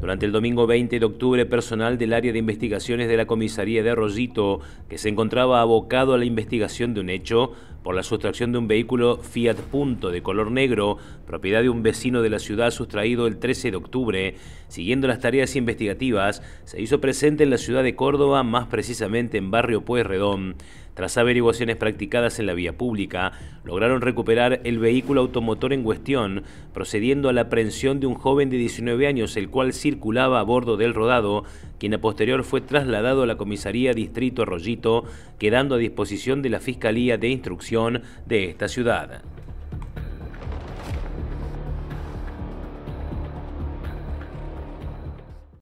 Durante el domingo 20 de octubre, personal del área de investigaciones de la comisaría de Arroyito, que se encontraba abocado a la investigación de un hecho, por la sustracción de un vehículo Fiat Punto de color negro, propiedad de un vecino de la ciudad sustraído el 13 de octubre. Siguiendo las tareas investigativas, se hizo presente en la ciudad de Córdoba, más precisamente en Barrio Pueyrredón. Tras averiguaciones practicadas en la vía pública, lograron recuperar el vehículo automotor en cuestión, procediendo a la aprehensión de un joven de 19 años, el cual circulaba a bordo del rodado quien a posterior fue trasladado a la comisaría Distrito Arroyito, quedando a disposición de la Fiscalía de Instrucción de esta ciudad.